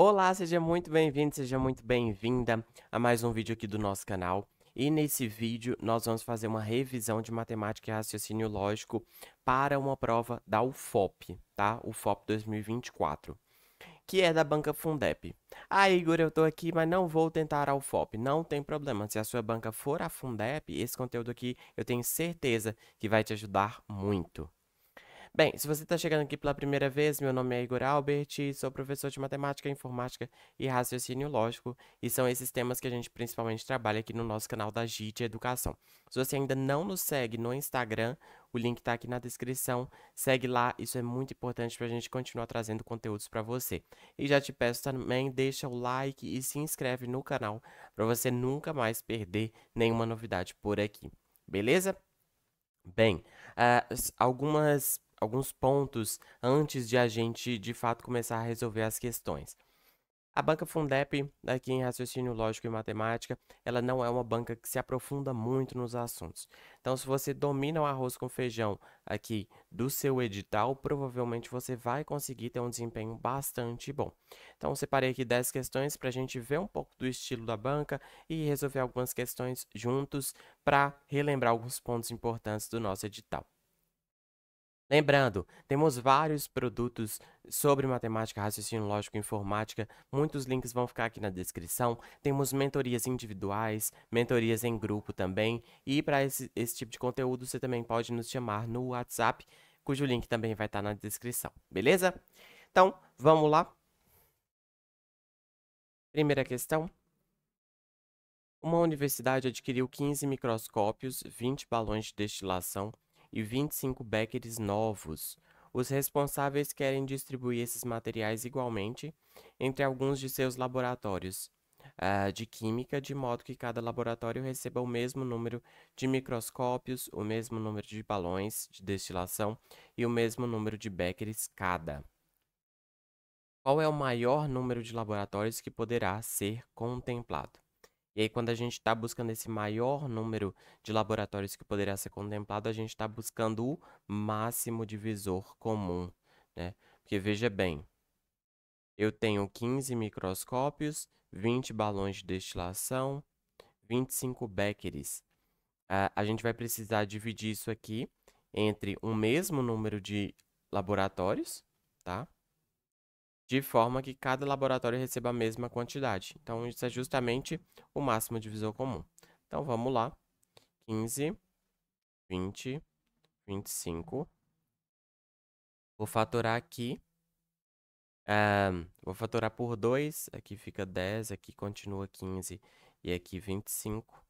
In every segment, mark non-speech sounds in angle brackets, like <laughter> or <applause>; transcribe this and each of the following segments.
Olá, seja muito bem-vindo, seja muito bem-vinda a mais um vídeo aqui do nosso canal. E nesse vídeo nós vamos fazer uma revisão de matemática e raciocínio lógico para uma prova da UFOP, tá? UFOP 2024, que é da banca Fundep. Ah, Igor, eu tô aqui, mas não vou tentar a UFOP. Não tem problema, se a sua banca for a Fundep, esse conteúdo aqui eu tenho certeza que vai te ajudar muito. Bem, se você está chegando aqui pela primeira vez, meu nome é Igor Albert, sou professor de matemática, informática e raciocínio lógico, e são esses temas que a gente principalmente trabalha aqui no nosso canal da GIT Educação. Se você ainda não nos segue no Instagram, o link está aqui na descrição, segue lá, isso é muito importante para a gente continuar trazendo conteúdos para você. E já te peço também, deixa o like e se inscreve no canal para você nunca mais perder nenhuma novidade por aqui, beleza? Bem, uh, algumas alguns pontos antes de a gente de fato começar a resolver as questões. A banca Fundep, aqui em raciocínio lógico e matemática, ela não é uma banca que se aprofunda muito nos assuntos. Então, se você domina o arroz com feijão aqui do seu edital, provavelmente você vai conseguir ter um desempenho bastante bom. Então, separei aqui 10 questões para a gente ver um pouco do estilo da banca e resolver algumas questões juntos para relembrar alguns pontos importantes do nosso edital. Lembrando, temos vários produtos sobre matemática, raciocínio lógico e informática. Muitos links vão ficar aqui na descrição. Temos mentorias individuais, mentorias em grupo também. E para esse, esse tipo de conteúdo, você também pode nos chamar no WhatsApp, cujo link também vai estar tá na descrição, beleza? Então, vamos lá. Primeira questão. Uma universidade adquiriu 15 microscópios, 20 balões de destilação, e 25 beckers novos. Os responsáveis querem distribuir esses materiais igualmente entre alguns de seus laboratórios uh, de química, de modo que cada laboratório receba o mesmo número de microscópios, o mesmo número de balões de destilação e o mesmo número de beckers cada. Qual é o maior número de laboratórios que poderá ser contemplado? E aí, quando a gente está buscando esse maior número de laboratórios que poderia ser contemplado, a gente está buscando o máximo divisor comum, né? Porque veja bem, eu tenho 15 microscópios, 20 balões de destilação, 25 beckeres. Uh, a gente vai precisar dividir isso aqui entre um mesmo número de laboratórios, tá? de forma que cada laboratório receba a mesma quantidade. Então, isso é justamente o máximo divisor comum. Então, vamos lá. 15, 20, 25. Vou fatorar aqui. Um, eh, vou fatorar por 2. Aqui fica 10, aqui continua 15 e aqui 25.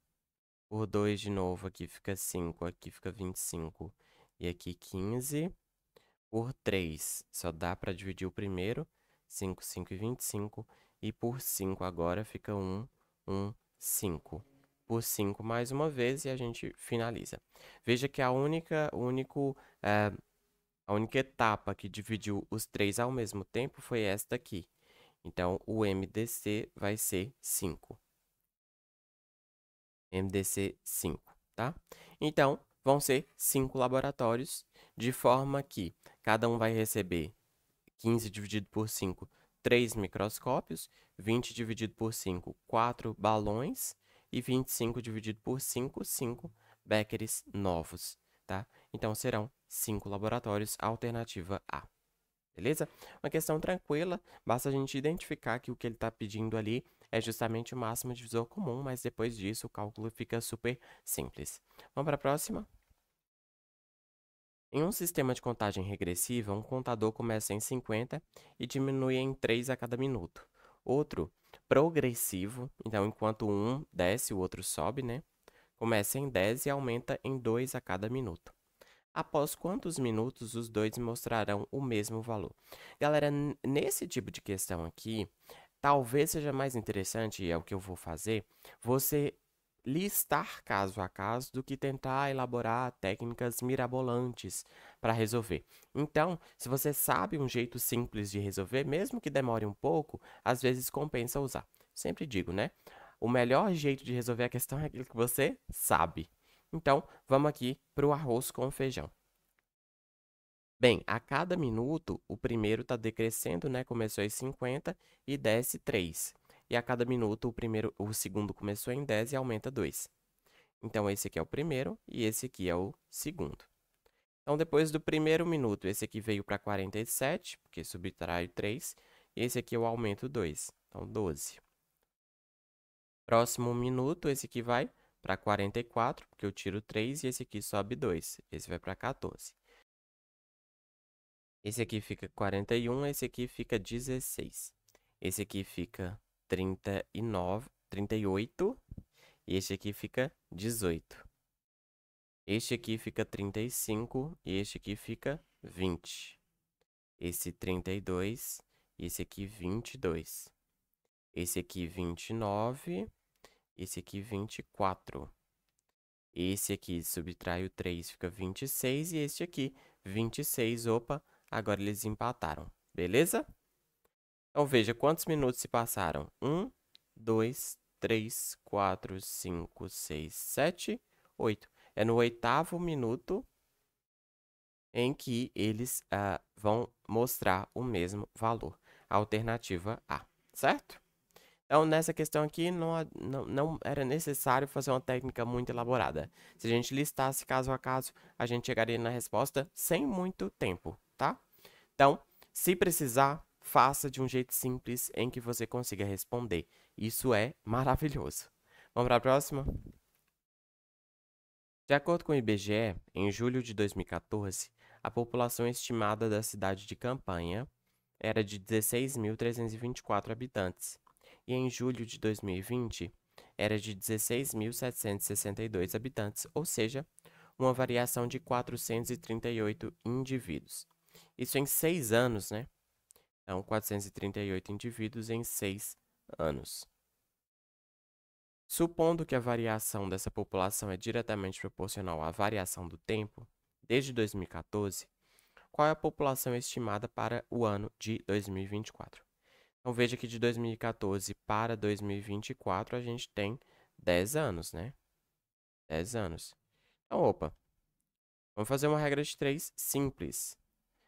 Por 2 de novo, aqui fica 5, aqui fica 25 e aqui 15. Por 3, só dá para dividir o primeiro. 5, 5 e 25. E por 5 agora fica 1, 1, 5. Por 5 mais uma vez e a gente finaliza. Veja que a única, único, é, a única etapa que dividiu os três ao mesmo tempo foi esta aqui. Então, o MDC vai ser 5. MDC 5, tá? Então, vão ser 5 laboratórios, de forma que cada um vai receber 15 dividido por 5, 3 microscópios, 20 dividido por 5, 4 balões e 25 dividido por 5, 5 Beckeres novos, tá? Então serão 5 laboratórios, alternativa A. Beleza? Uma questão tranquila, basta a gente identificar que o que ele está pedindo ali é justamente o máximo divisor comum, mas depois disso o cálculo fica super simples. Vamos para a próxima? Em um sistema de contagem regressiva, um contador começa em 50 e diminui em 3 a cada minuto. Outro, progressivo, então enquanto um desce, o outro sobe, né? Começa em 10 e aumenta em 2 a cada minuto. Após quantos minutos os dois mostrarão o mesmo valor? Galera, nesse tipo de questão aqui, talvez seja mais interessante, e é o que eu vou fazer, você listar caso a caso do que tentar elaborar técnicas mirabolantes para resolver. Então, se você sabe um jeito simples de resolver, mesmo que demore um pouco, às vezes compensa usar. Sempre digo, né? O melhor jeito de resolver a questão é aquilo que você sabe. Então, vamos aqui para o arroz com feijão. Bem, a cada minuto, o primeiro está decrescendo, né? Começou em 50 e desce 3 e a cada minuto o primeiro, o segundo começou em 10 e aumenta 2. Então esse aqui é o primeiro e esse aqui é o segundo. Então depois do primeiro minuto, esse aqui veio para 47, porque subtraio 3, e esse aqui eu aumento 2, então 12. Próximo minuto, esse aqui vai para 44, porque eu tiro 3 e esse aqui sobe 2, esse vai para 14. Esse aqui fica 41, esse aqui fica 16. Esse aqui fica 39, 38. E este aqui fica 18. Este aqui fica 35 e este aqui fica 20. Esse 32 e esse aqui 22. Esse aqui 29, esse aqui 24. Esse aqui subtrai o 3, fica 26 e este aqui 26. Opa, agora eles empataram. Beleza? Então veja quantos minutos se passaram. 1, 2, 3, 4, 5, 6, 7, 8. É no oitavo minuto em que eles uh, vão mostrar o mesmo valor. A alternativa A, certo? Então, nessa questão aqui, não, não, não, era necessário fazer uma técnica muito elaborada. Se a gente listasse caso a caso, a gente chegaria na resposta sem muito tempo, tá? Então, se precisar, faça de um jeito simples em que você consiga responder. Isso é maravilhoso. Vamos para a próxima? De acordo com o IBGE, em julho de 2014, a população estimada da cidade de Campanha era de 16.324 habitantes, e em julho de 2020 era de 16.762 habitantes, ou seja, uma variação de 438 indivíduos. Isso em seis anos, né? Então, 438 indivíduos em 6 anos. Supondo que a variação dessa população é diretamente proporcional à variação do tempo, desde 2014, qual é a população estimada para o ano de 2024? Então veja que de 2014 para 2024 a gente tem 10 anos, né? 10 anos. Então, opa. Vamos fazer uma regra de 3 simples.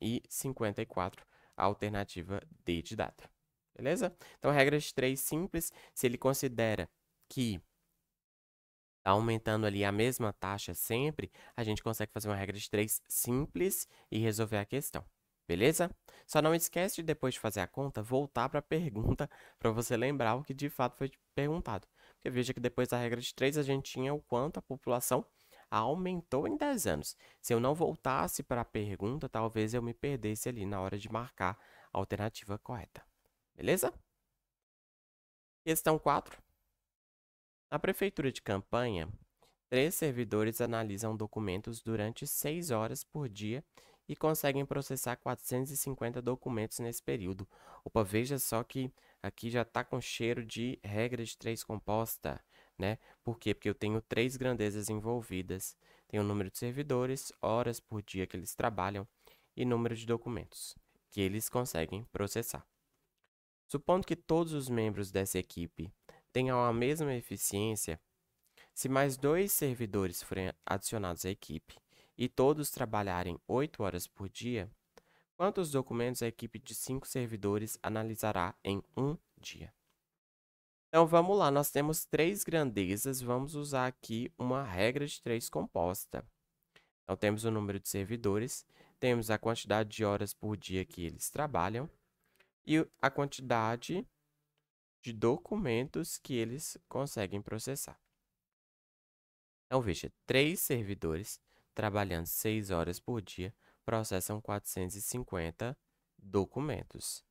e 54 a alternativa D de dado. Beleza? Então, regra de três simples, se ele considera que está aumentando ali a mesma taxa sempre, a gente consegue fazer uma regra de três simples e resolver a questão. Beleza? Só não esquece de depois de fazer a conta, voltar para a pergunta <laughs> para você lembrar o que de fato foi perguntado. Porque veja que depois da regra de 3 a gente tinha o quanto a população aumentou em 10 anos. Se eu não voltasse para a pergunta, talvez eu me perdesse ali na hora de marcar a alternativa correta. Beleza? Questão 4. Na prefeitura de campanha, três servidores analisam documentos durante 6 horas por dia e conseguem processar 450 documentos nesse período. Opa, veja só que aqui já está com cheiro de regra de três composta né? Por quê? Porque eu tenho três grandezas envolvidas. Tem o número de servidores, horas por dia que eles trabalham e número de documentos que eles conseguem processar. Supondo que todos os membros dessa equipe tenham a mesma eficiência, se mais dois servidores forem adicionados à equipe e todos trabalharem 8 horas por dia, quantos documentos a equipe de cinco servidores analisará em um dia? Então vamos lá, nós temos três grandezas, vamos usar aqui uma regra de três composta. Então temos o número de servidores, temos a quantidade de horas por dia que eles trabalham e a quantidade de documentos que eles conseguem processar. Então veja, três servidores trabalhando 6 horas por dia processam 450 documentos.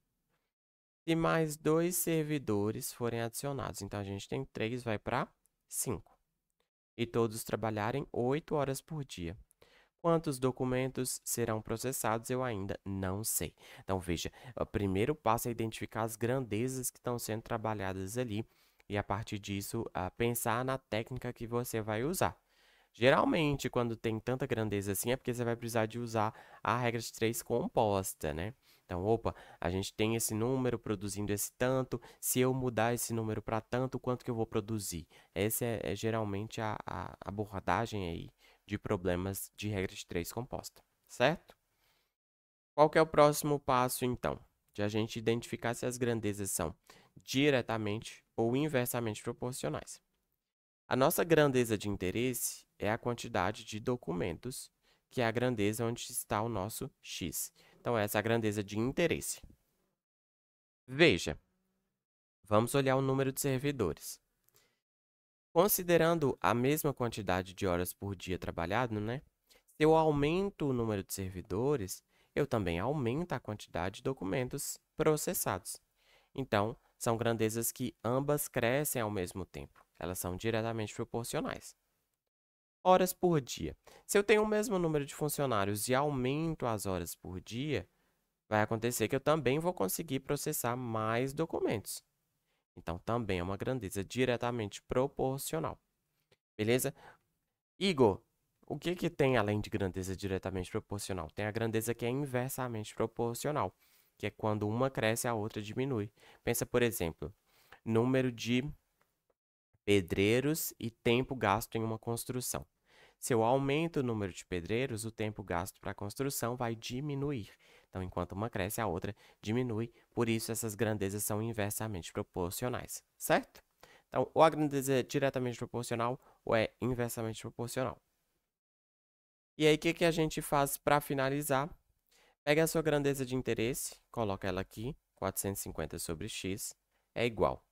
Se mais dois servidores forem adicionados, então a gente tem três, vai para cinco. E todos trabalharem oito horas por dia. Quantos documentos serão processados eu ainda não sei. Então veja, o primeiro passo é identificar as grandezas que estão sendo trabalhadas ali e a partir disso uh, pensar na técnica que você vai usar. Geralmente, quando tem tanta grandeza assim, é porque você vai precisar de usar a regra de três composta, né? Então, opa, a gente tem esse número produzindo esse tanto, se eu mudar esse número para tanto, quanto que eu vou produzir? Essa é, é geralmente a, a, abordagem aí de problemas de regra de três composta, certo? Qual é o próximo passo, então? De a gente identificar se as grandezas são diretamente ou inversamente proporcionais. A nossa grandeza de interesse é a quantidade de documentos, que é a grandeza onde está o nosso x. Então, essa é a grandeza de interesse. Veja, vamos olhar o número de servidores. Considerando a mesma quantidade de horas por dia trabalhado, né? Se eu aumento o número de servidores, eu também aumento a quantidade de documentos processados. Então, são grandezas que ambas crescem ao mesmo tempo. Elas são diretamente proporcionais horas por dia. Se eu tenho o mesmo número de funcionários e aumento as horas por dia, vai acontecer que eu também vou conseguir processar mais documentos. Então, também é uma grandeza diretamente proporcional. Beleza? Igor, o que, que tem além de grandeza diretamente proporcional? Tem a grandeza que é inversamente proporcional, que é quando uma cresce, a outra diminui. Pensa, por exemplo, número de pedreiros e tempo gasto em uma construção. Se eu aumento o número de pedreiros, o tempo gasto para a construção vai diminuir. Então, enquanto uma cresce, a outra diminui. Por isso, essas grandezas são inversamente proporcionais, certo? Então, ou a grandeza é diretamente proporcional ou é inversamente proporcional. E aí, o que, que a gente faz para finalizar? Pega a sua grandeza de interesse, coloca ela aqui, 450 sobre x é igual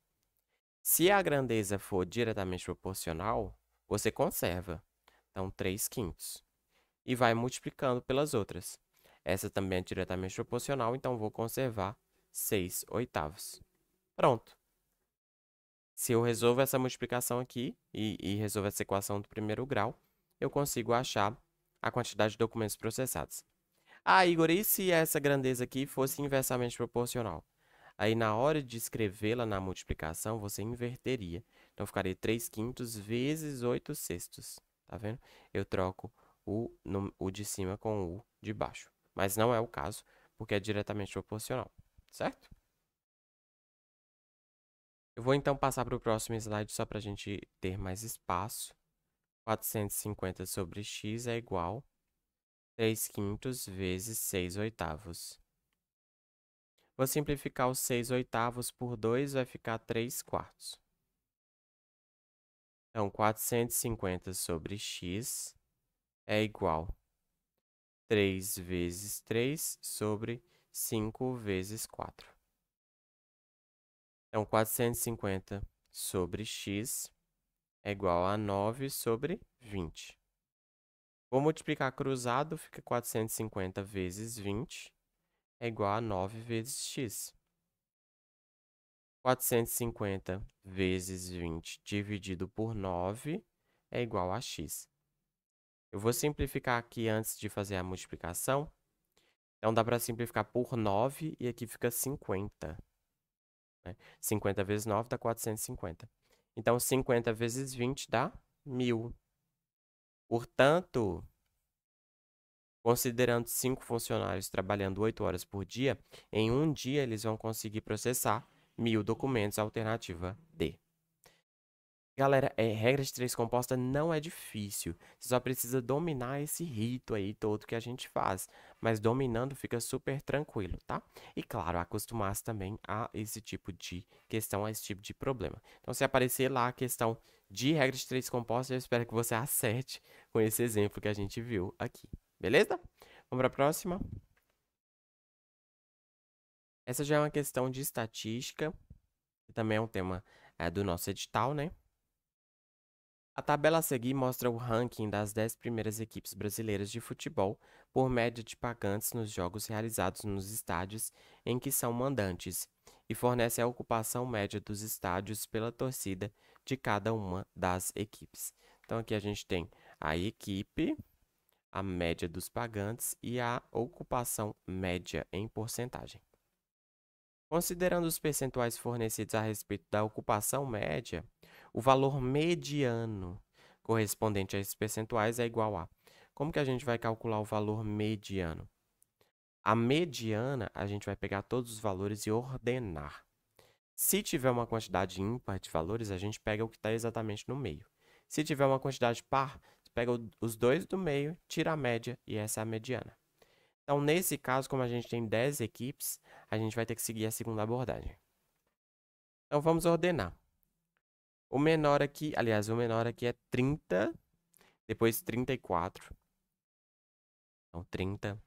se a grandeza for diretamente proporcional, você conserva, então 3 quintos, e vai multiplicando pelas outras. Essa também é diretamente proporcional, então vou conservar 6 oitavos. Pronto. Se eu resolvo essa multiplicação aqui e, e resolvo essa equação do primeiro grau, eu consigo achar a quantidade de documentos processados. Ah, Igor, e se essa grandeza aqui fosse inversamente proporcional? Aí na hora de escrevê-la na multiplicação, você inverteria. Então ficaria 3 quintos vezes 8 sextos. Tá vendo? Eu troco o, no, o de cima com o de baixo. Mas não é o caso, porque é diretamente proporcional. Certo? Eu vou então passar para o próximo slide só para a gente ter mais espaço. 450 sobre x é igual 3 quintos vezes 6 oitavos. Vou simplificar os 6 oitavos por 2, vai ficar 3 quartos. Então, 450 é então, sobre x é igual a 3 vezes 3 sobre 5 vezes 4. Então, 450 sobre x é igual a 9 sobre 20. Vou multiplicar cruzado, fica 450 vezes 20 é igual a 9 vezes x. 450 vezes 20 dividido por 9 é igual a x. Eu vou simplificar aqui antes de fazer a multiplicação. Então, dá para simplificar por 9 e aqui fica 50. Né? 50 vezes 9 dá 450. Então, 50 vezes 20 dá 1.000. Portanto, Considerando cinco funcionários trabalhando 8 horas por dia, em um dia eles vão conseguir processar mil documentos, alternativa D. Galera, é, regra de três composta não é difícil. Você só precisa dominar esse rito aí todo que a gente faz. Mas dominando fica super tranquilo, tá? E claro, acostumar-se também a esse tipo de questão, a esse tipo de problema. Então, se aparecer lá a questão de regra de três composta, eu espero que você acerte com esse exemplo que a gente viu aqui. Beleza? Vamos para a próxima. Essa já é uma questão de estatística, que também é um tema é, do nosso edital, né? A tabela a seguir mostra o ranking das 10 primeiras equipes brasileiras de futebol por média de pagantes nos jogos realizados nos estádios em que são mandantes e fornece a ocupação média dos estádios pela torcida de cada uma das equipes. Então aqui a gente tem a equipe, a média dos pagantes e a ocupação média em porcentagem. Considerando os percentuais fornecidos a respeito da ocupação média, o valor mediano correspondente a esses percentuais é igual a. Como que a gente vai calcular o valor mediano? A mediana, a gente vai pegar todos os valores e ordenar. Se tiver uma quantidade ímpar de valores, a gente pega o que está exatamente no meio. Se tiver uma quantidade par, pega os dois do meio, tira a média e essa é a mediana. Então, nesse caso, como a gente tem 10 equipes, a gente vai ter que seguir a segunda abordagem. Então, vamos ordenar. O menor aqui, aliás, o menor aqui é 30, depois 34. Então, 30,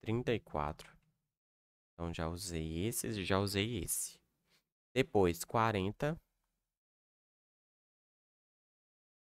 34. Então, já usei esse, já usei esse. Depois, 40,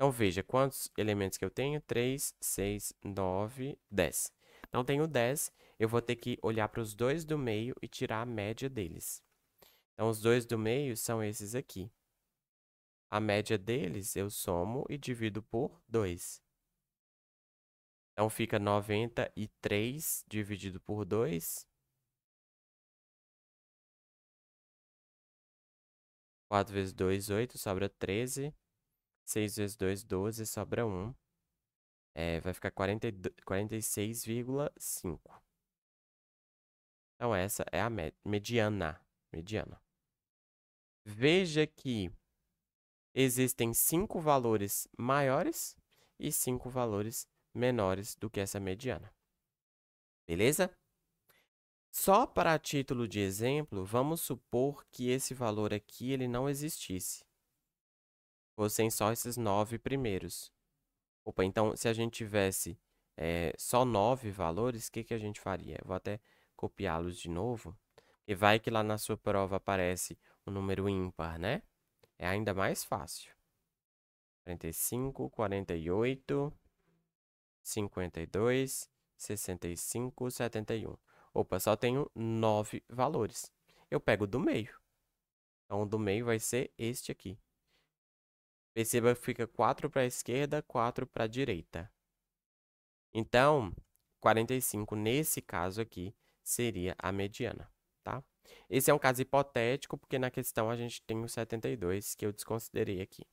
Então, veja quantos elementos que eu tenho. 3, 6, 9, 10. Então, tenho 10. Eu vou ter que olhar para os dois do meio e tirar a média deles. Então, os dois do meio são esses aqui. A média deles eu somo e divido por 2. Então, fica 93 dividido por 2. 4 vezes 2, 8, sobra 13. 6 vezes 2, 12, sobra 1. É, vai ficar 46,5. Então, essa é a mediana. mediana. Veja que existem 5 valores maiores e 5 valores menores do que essa mediana. Beleza? Só para título de exemplo, vamos supor que esse valor aqui ele não existisse fossem só esses nove primeiros. Opa, então se a gente tivesse é, só nove valores, o que, que a gente faria? vou até copiá-los de novo. E vai que lá na sua prova aparece um número ímpar, né? É ainda mais fácil. 45, 48, 52, 65, 71. Opa, só tenho nove valores. Eu pego do meio. Então, o do meio vai ser este aqui. Perceba que fica 4 para a esquerda, 4 para a direita. Então, 45 nesse caso aqui seria a mediana, tá? Esse é um caso hipotético, porque na questão a gente tem o 72, que eu desconsiderei aqui.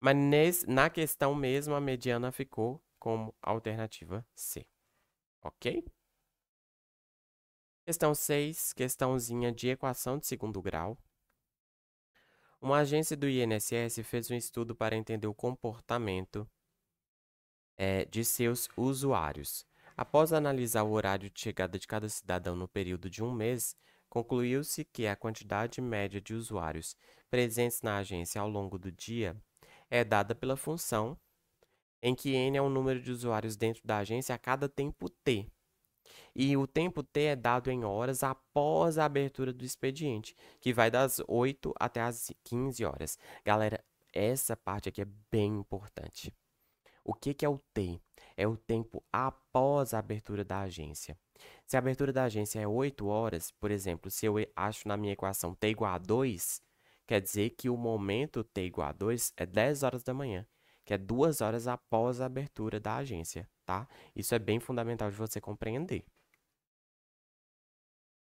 Mas nesse, na questão mesmo, a mediana ficou como alternativa C, ok? Questão 6, questãozinha de equação de segundo grau. Uma agência do INSS fez um estudo para entender o comportamento é, de seus usuários. Após analisar o horário de chegada de cada cidadão no período de um mês, concluiu-se que a quantidade média de usuários presentes na agência ao longo do dia é dada pela função, em que n é o número de usuários dentro da agência a cada tempo t. E o tempo T é dado em horas após a abertura do expediente, que vai das 8 até as 15 horas. Galera, essa parte aqui é bem importante. O que, que é o T? É o tempo após a abertura da agência. Se a abertura da agência é 8 horas, por exemplo, se eu acho na minha equação T igual a 2, quer dizer que o momento T igual a 2 é 10 horas da manhã que é duas horas após a abertura da agência, tá? Isso é bem fundamental de você compreender.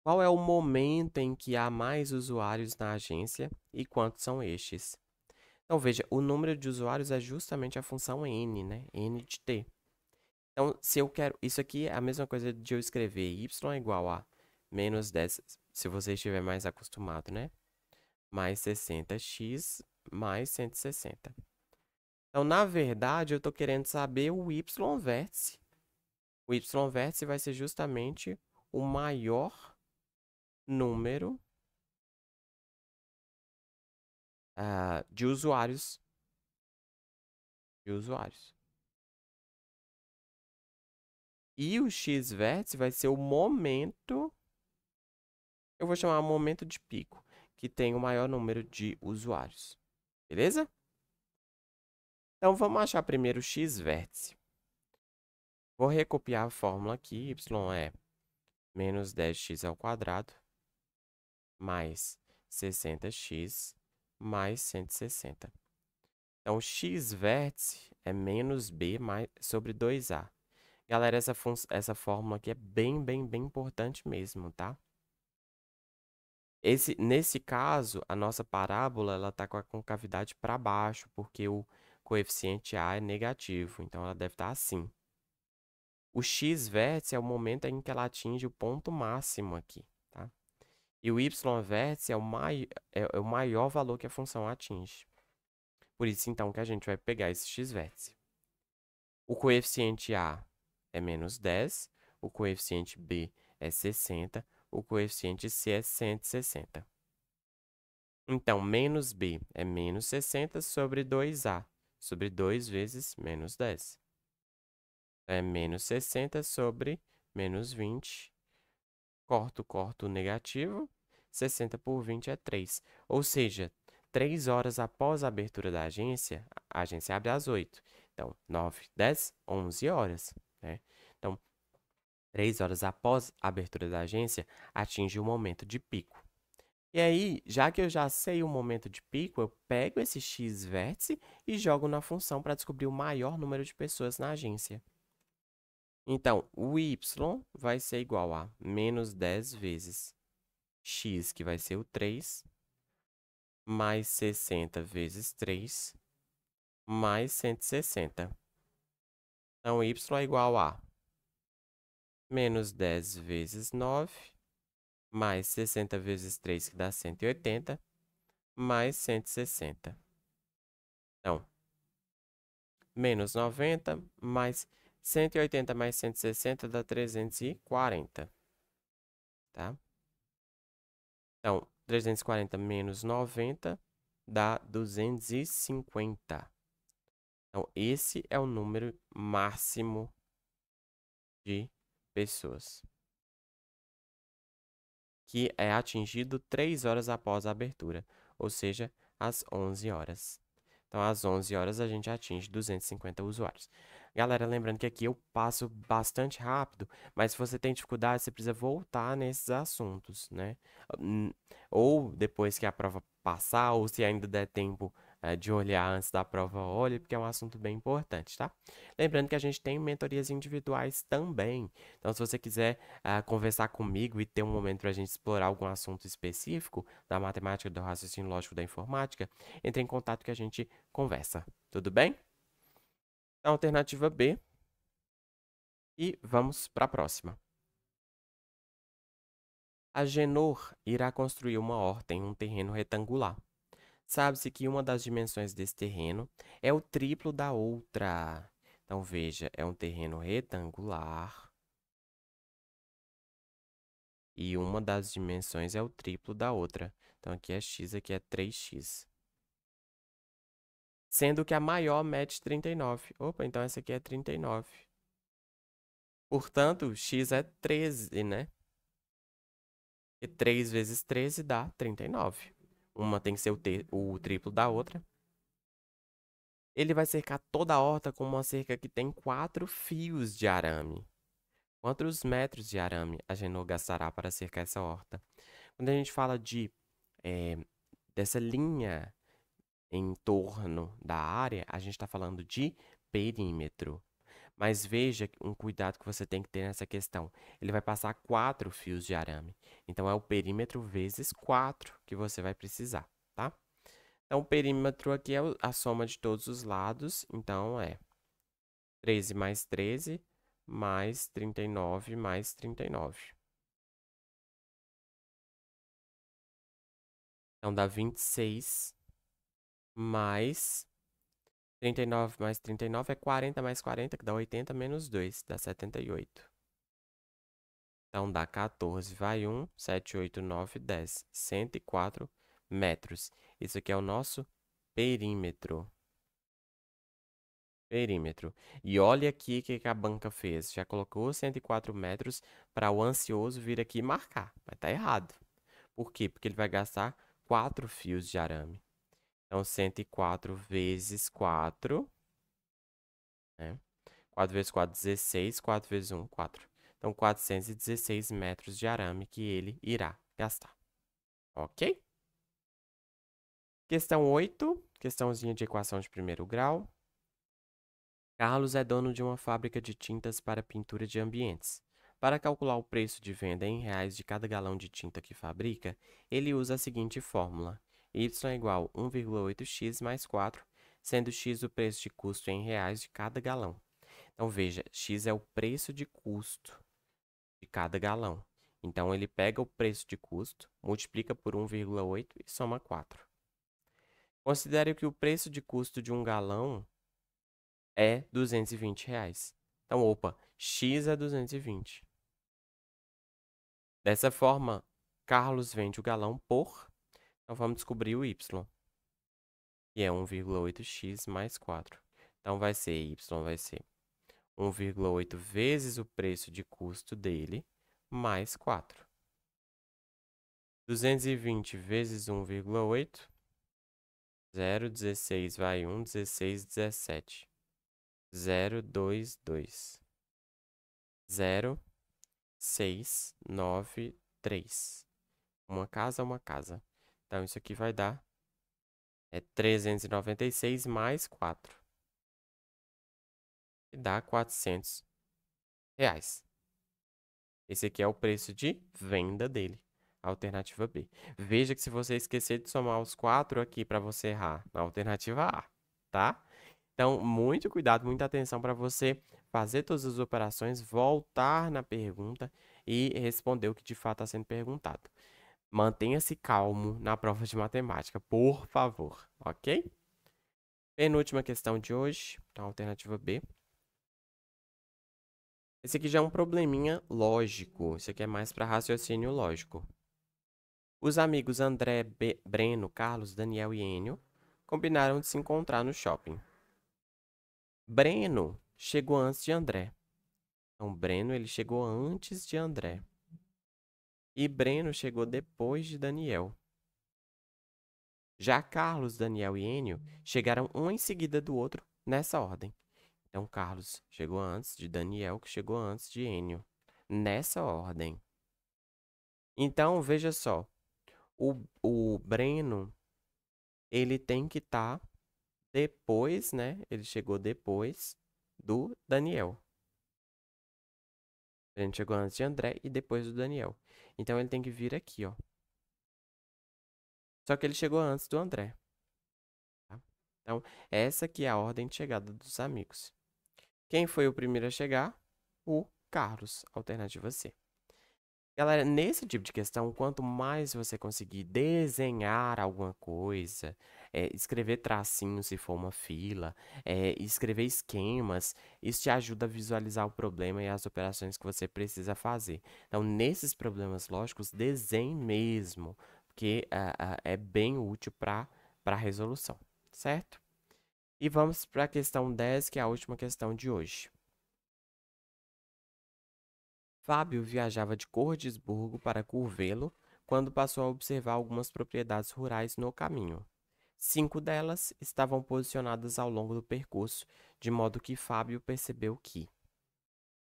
Qual é o momento em que há mais usuários na agência e quantos são estes? Então, veja, o número de usuários é justamente a função n, né? n de t. Então, se eu quero... Isso aqui é a mesma coisa de eu escrever y igual a menos 10, se você estiver mais acostumado, né? Mais 60x mais 160. Então, na verdade, eu estou querendo saber o y vértice. O y vértice vai ser justamente o maior número uh, de usuários. De usuários. E o x vértice vai ser o momento. Eu vou chamar momento de pico, que tem o maior número de usuários. Beleza? Então, vamos achar primeiro o x vértice. Vou recopiar a fórmula aqui. y é menos 10x ao quadrado mais 60x mais 160. Então, x vértice é menos b mais, sobre 2a. Galera, essa, essa fórmula aqui é bem, bem, bem importante mesmo, tá? Esse, nesse caso, a nossa parábola ela está com a concavidade para baixo, porque o coeficiente A é negativo, então ela deve estar assim. O x vértice é o momento em que ela atinge o ponto máximo aqui, tá? E o y vértice é o, mai é, é o maior valor que a função atinge. Por isso, então, que a gente vai pegar esse x vértice. O coeficiente A é menos 10, o coeficiente B é 60, o coeficiente C é 160. Então, menos b é menos 60 sobre 2a sobre 2 vezes menos 10. É menos 60 sobre menos 20. Corto, corto o negativo. 60 por 20 é 3. Ou seja, 3 horas após a abertura da agência, a agência abre às 8. Então, 9, 10, 11 horas. Né? Então, 3 horas após a abertura da agência, atinge o momento de pico. E aí, já que eu já sei o momento de pico, eu pego esse x vértice e jogo na função para descobrir o maior número de pessoas na agência. Então, o y vai ser igual a menos 10 vezes x, que vai ser o 3, mais 60 vezes 3, mais 160. Então, y é igual a menos 10 vezes 9, mais 60 vezes 3, que dá 180, mais 160. Então, menos 90, mais 180 mais 160 dá 340, tá? Então, 340 menos 90 dá 250. Então, esse é o número máximo de pessoas que é atingido 3 horas após a abertura, ou seja, às 11 horas. Então, às 11 horas a gente atinge 250 usuários. Galera, lembrando que aqui eu passo bastante rápido, mas se você tem dificuldade, você precisa voltar nesses assuntos, né? Hum, ou depois que a prova passar, ou se ainda der tempo é, de olhar antes da prova, olhe, porque é um assunto bem importante, tá? Lembrando que a gente tem mentorias individuais também. Então, se você quiser ah, conversar comigo e ter um momento para a gente explorar algum assunto específico da matemática, do raciocínio lógico da informática, entre em contato que a gente conversa. Tudo bem? Então, alternativa B. E vamos para a próxima. Agenor irá construir uma horta em um terreno retangular. Sabe-se que uma das dimensões desse terreno é o triplo da outra. Então, veja, é um terreno retangular. E uma das dimensões é o triplo da outra. Então, aqui é x, aqui é 3x. Sendo que a maior mede 39. Opa, então essa aqui é 39. Portanto, x é 13, né? E 3 vezes 13 dá 39. Uma tem que ser o, o triplo da outra. Ele vai cercar toda a horta com uma cerca que tem quatro fios de arame. Quantos metros de arame a genoa gastará para cercar essa horta? Quando a gente fala de é, dessa linha em torno da área, a gente está falando de perímetro. Mas veja um cuidado que você tem que ter nessa questão. Ele vai passar quatro fios de arame. Então, é o perímetro vezes quatro que você vai precisar, tá? Então, o perímetro aqui é a soma de todos os lados. Então, é 13 mais 13 mais 39 mais 39. Então, dá 26 mais 39 mais 39 é 40 mais 40, que dá 80 menos 2, dá 78. Então, dá 14, vai 1, 7, 8, 9, 10, 104 metros. Isso aqui é o nosso perímetro. Perímetro. E olha aqui o que, a banca fez. Já colocou 104 metros para o ansioso vir aqui e marcar. Mas tá errado. Por quê? Porque ele vai gastar 4 fios de arame. Então, 104 vezes 4. Né? 4 vezes 4, 16. 4 vezes 1, 4. Então, 416 metros de arame que ele irá gastar. Ok? Questão 8. Questãozinha de equação de primeiro grau. Carlos é dono de uma fábrica de tintas para pintura de ambientes. Para calcular o preço de venda em reais de cada galão de tinta que fabrica, ele usa a seguinte fórmula: y é igual a 1,8x mais 4, sendo x o preço de custo em reais de cada galão. Então, veja, x é o preço de custo de cada galão. Então, ele pega o preço de custo, multiplica por 1,8 e soma 4. Considere que o preço de custo de um galão é 220 reais. Então, opa, x é 220. Dessa forma, Carlos vende o galão por então vamos descobrir o y. Que é 1,8x mais 4. Então vai ser y, vai ser 1,8 vezes o preço de custo dele, mais 4. 220 vezes 1,8, 0,16 vai 1, 16, 17. 0, 2, 2. 0, 6, 9, 3. Uma casa, é uma casa. Então, isso aqui vai dar é 396 mais 4. E dá 400 reais. Esse aqui é o preço de venda dele. Alternativa B. Veja que se você esquecer de somar os 4 aqui para você errar na alternativa A, tá? Então, muito cuidado, muita atenção para você fazer todas as operações, voltar na pergunta e responder o que de fato está sendo perguntado. Mantenha-se calmo na prova de matemática, por favor, ok? Penúltima questão de hoje, então alternativa B. Esse aqui já é um probleminha lógico, esse aqui é mais para raciocínio lógico. Os amigos André, B, Breno, Carlos, Daniel e Enio combinaram de se encontrar no shopping. Breno chegou antes de André. Então, Breno ele chegou antes de André e Breno chegou depois de Daniel. Já Carlos, Daniel e Enio chegaram um em seguida do outro nessa ordem. Então Carlos chegou antes de Daniel, que chegou antes de Enio, nessa ordem. Então veja só, o, o Breno ele tem que estar tá depois, né? Ele chegou depois do Daniel. Breno chegou antes de André e depois do Daniel. Então ele tem que vir aqui, ó. Só que ele chegou antes do André. Tá? Então, essa aqui é a ordem de chegada dos amigos. Quem foi o primeiro a chegar? O Carlos, alternativa C. Galera, nesse tipo de questão, quanto mais você conseguir desenhar alguma coisa, é, escrever tracinhos se for uma fila, é, escrever esquemas, isso te ajuda a visualizar o problema e as operações que você precisa fazer. Então, nesses problemas lógicos, desenhe mesmo, porque uh, uh, é bem útil para a resolução, certo? E vamos para a questão 10, que é a última questão de hoje. Fábio viajava de Cordesburgo para Curvelo quando passou a observar algumas propriedades rurais no caminho. Cinco delas estavam posicionadas ao longo do percurso, de modo que Fábio percebeu que.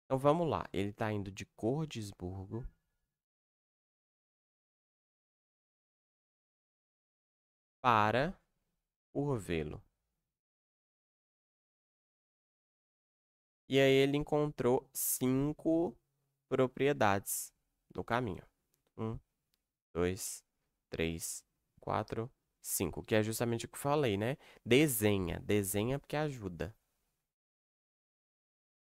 Então vamos lá, ele está indo de Cordisburgo. Para Urvelo. E aí ele encontrou cinco propriedades no caminho. Um, dois, três, quatro, 5, que é justamente o que eu falei, né? Desenha, desenha porque ajuda.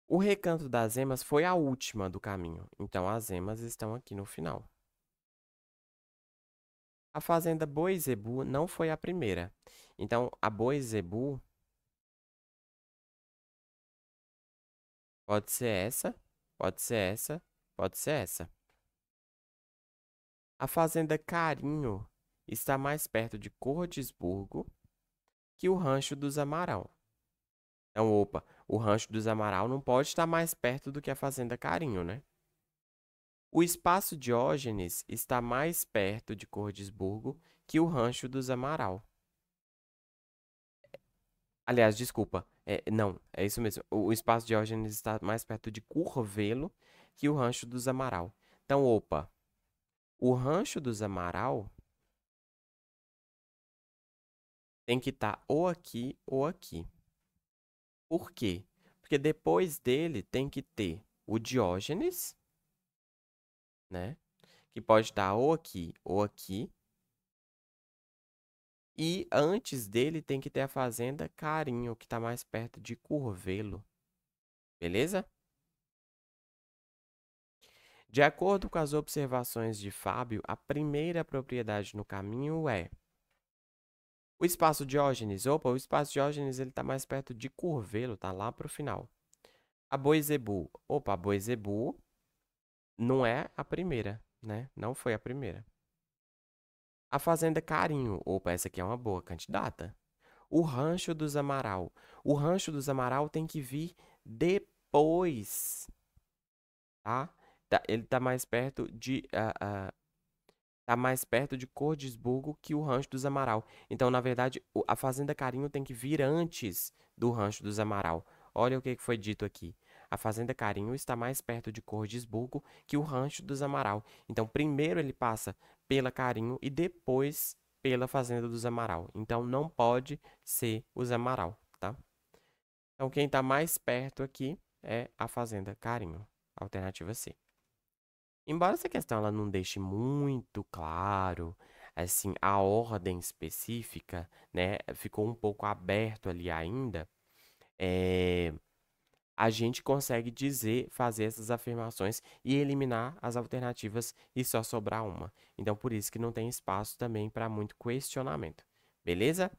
O recanto das emas foi a última do caminho, então as emas estão aqui no final. A fazenda Boizebu não foi a primeira, então a Boizebu pode ser essa, pode ser essa, pode ser essa. A fazenda Carinho está mais perto de Cortisburgo que o Rancho dos Amaral. Então, opa, o Rancho dos Amaral não pode estar mais perto do que a Fazenda Carinho, né? O espaço Diógenes está mais perto de Cordisburgo que o Rancho dos Amaral. Aliás, desculpa. É, não, é isso mesmo. O espaço Diógenes está mais perto de Curvelo que o Rancho dos Amaral. Então, opa. O Rancho dos Amaral tem que estar tá ou aqui ou aqui. Por quê? Porque depois dele tem que ter o Diógenes, né? Que pode estar tá ou aqui ou aqui. E antes dele tem que ter a fazenda Carinho, que está mais perto de Curvelo. Beleza? De acordo com as observações de Fábio, a primeira propriedade no caminho é o espaço Diógenes, opa, o espaço Diógenes ele está mais perto de Curvelo, tá lá para o final. A Boisebu, opa, a Boisebu não é a primeira, né? Não foi a primeira. A Fazenda Carinho, opa, essa aqui é uma boa candidata. O Rancho dos Amaral, o Rancho dos Amaral tem que vir depois, tá? tá ele está mais perto de uh, uh, está mais perto de Cordisburgo que o Rancho dos Amaral. Então, na verdade, a Fazenda Carinho tem que vir antes do Rancho dos Amaral. Olha o que foi dito aqui. A Fazenda Carinho está mais perto de Cordisburgo que o Rancho dos Amaral. Então, primeiro ele passa pela Carinho e depois pela Fazenda dos Amaral. Então, não pode ser os Amaral, tá? Então, quem está mais perto aqui é a Fazenda Carinho. Alternativa C. Embora essa questão ela não deixe muito claro, assim, a ordem específica, né, ficou um pouco aberto ali ainda, é, a gente consegue dizer, fazer essas afirmações e eliminar as alternativas e só sobrar uma. Então, por isso que não tem espaço também para muito questionamento, beleza?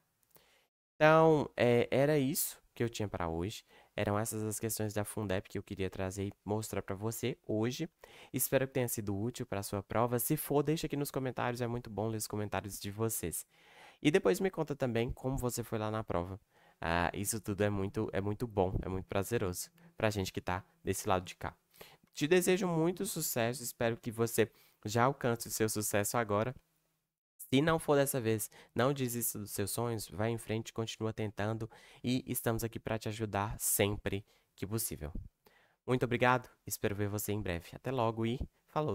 Então, é, era isso que eu tinha para hoje. Eram essas as questões da Fundep que eu queria trazer e mostrar para você hoje. Espero que tenha sido útil para a sua prova. Se for, deixa aqui nos comentários, é muito bom ler os comentários de vocês. E depois me conta também como você foi lá na prova. Ah, isso tudo é muito, é muito bom, é muito prazeroso para a gente que está desse lado de cá. Te desejo muito sucesso, espero que você já alcance o seu sucesso agora se não for dessa vez, não desista dos seus sonhos, vai em frente, continua tentando e estamos aqui para te ajudar sempre que possível. Muito obrigado, espero ver você em breve. Até logo e falou!